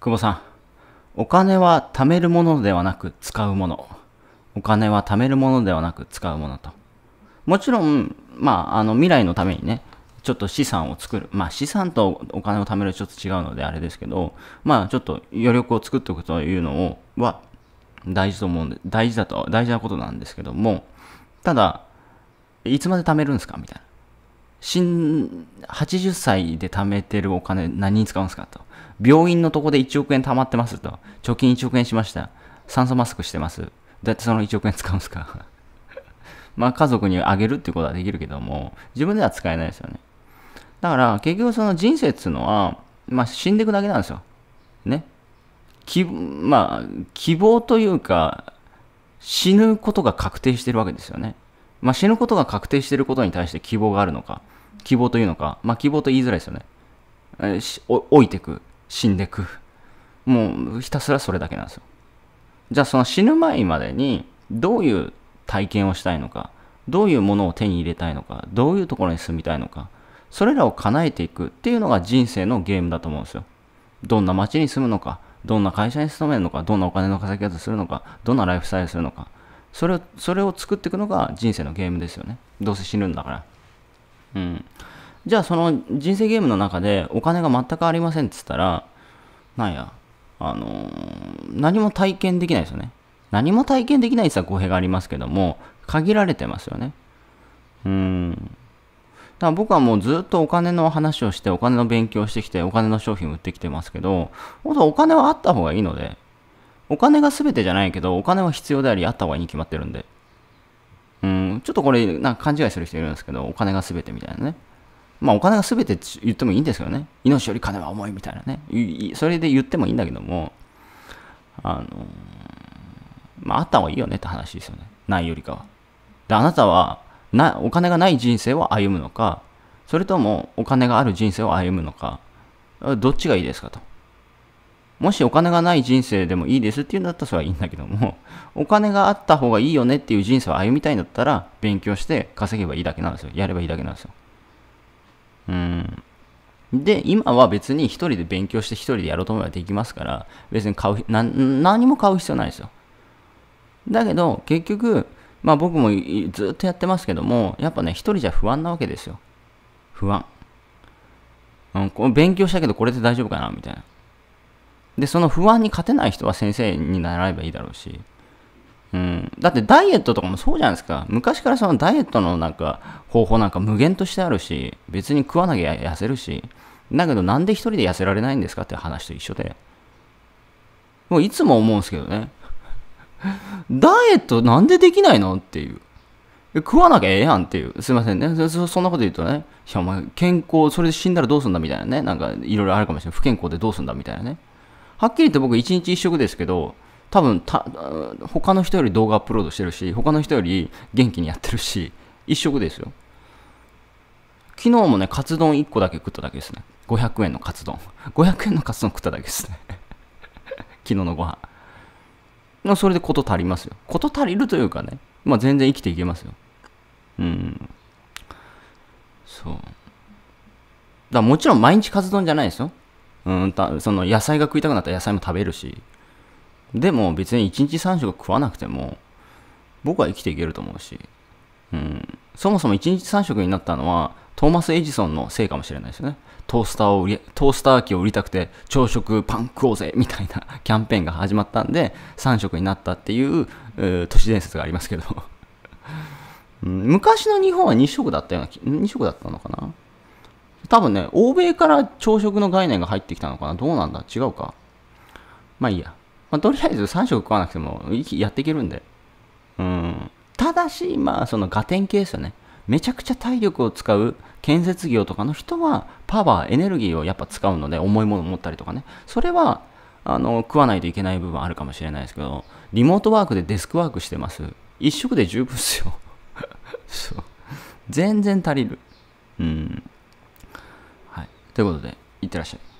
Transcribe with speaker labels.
Speaker 1: 久保さん、お金は貯めるものではなく使うもの。お金は貯めるものではなく使うものと。もちろん、まあ、あの未来のためにね、ちょっと資産を作る。まあ資産とお金を貯めるちょっと違うのであれですけど、まあちょっと余力を作っておくというのをは大事と思うんで、大事だと、大事なことなんですけども、ただ、いつまで貯めるんですかみたいな。新、80歳で貯めてるお金何に使うんですかと。病院のとこで1億円貯まってますと。貯金1億円しました。酸素マスクしてます。どうやってその1億円使うんですか まあ家族にあげるっていうことはできるけども、自分では使えないですよね。だから結局その人生っていうのは、まあ死んでいくだけなんですよ。ね。きまあ、希望というか、死ぬことが確定してるわけですよね。まあ、死ぬことが確定してることに対して希望があるのか、希望というのか、まあ、希望と言いづらいですよね。えいてく死んでくもうひたすらそれだけなんですよじゃあその死ぬ前までにどういう体験をしたいのかどういうものを手に入れたいのかどういうところに住みたいのかそれらを叶えていくっていうのが人生のゲームだと思うんですよどんな街に住むのかどんな会社に勤めるのかどんなお金の稼ぎ方するのかどんなライフスタイルするのかそれをそれを作っていくのが人生のゲームですよねどうせ死ぬんだからうんじゃあその人生ゲームの中でお金が全くありませんっつったら、なんや、あのー、何も体験できないですよね。何も体験できないって言ったら語弊がありますけども、限られてますよね。うん。だから僕はもうずっとお金の話をして、お金の勉強してきて、お金の商品を売ってきてますけど、本当はお金はあった方がいいので、お金が全てじゃないけど、お金は必要であり、あった方がいいに決まってるんで。うん、ちょっとこれ、なんか勘違いする人いるんですけど、お金が全てみたいなね。まあお金が全て言ってもいいんですけどね。命より金は重いみたいなね。それで言ってもいいんだけども、あの、まああった方がいいよねって話ですよね。ないよりかは。で、あなたはな、お金がない人生を歩むのか、それともお金がある人生を歩むのか、どっちがいいですかと。もしお金がない人生でもいいですっていうんだったらそれはいいんだけども、お金があった方がいいよねっていう人生を歩みたいんだったら、勉強して稼げばいいだけなんですよ。やればいいだけなんですよ。うん。で、今は別に一人で勉強して一人でやろうと思えばできますから、別に買う、何も買う必要ないですよ。だけど、結局、まあ僕もずっとやってますけども、やっぱね、一人じゃ不安なわけですよ。不安。うん、この勉強したけどこれで大丈夫かなみたいな。で、その不安に勝てない人は先生にならればいいだろうし、だってダイエットとかもそうじゃないですか。昔からそのダイエットのなんか方法なんか無限としてあるし、別に食わなきゃ痩せるし、だけどなんで一人で痩せられないんですかって話と一緒で。もういつも思うんですけどね。ダイエットなんでできないのっていう。食わなきゃええやんっていう。すいませんねそ。そんなこと言うとね、いやお前健康、それで死んだらどうすんだみたいなね、なんかいろいろあるかもしれない。不健康でどうすんだみたいなね。はっきり言って僕一日一食ですけど、多分た他の人より動画アップロードしてるし他の人より元気にやってるし一食ですよ昨日もねカツ丼1個だけ食っただけですね500円のカツ丼500円のカツ丼食っただけですね 昨日のご飯それで事足りますよ事足りるというかねまあ全然生きていけますようんそうだもちろん毎日カツ丼じゃないですようんたその野菜が食いたくなったら野菜も食べるしでも別に1日3食食わなくても、僕は生きていけると思うし、うん、そもそも1日3食になったのは、トーマス・エジソンのせいかもしれないですよね。トースターを売り、トースター機を売りたくて、朝食パン食おうぜみたいな キャンペーンが始まったんで、3食になったっていう、う都市伝説がありますけど。昔の日本は2食だったような、2食だったのかな多分ね、欧米から朝食の概念が入ってきたのかなどうなんだ違うかまあいいや。まあ、とりあえず3食食わなくてもやっていけるんで。うん。ただし、まあ、そのガテン系ですよね。めちゃくちゃ体力を使う建設業とかの人はパワー、エネルギーをやっぱ使うので重いものを持ったりとかね。それは、あの、食わないといけない部分あるかもしれないですけど、リモートワークでデスクワークしてます。一食で十分っすよ。そう。全然足りる。うん。はい。ということで、いってらっしゃい。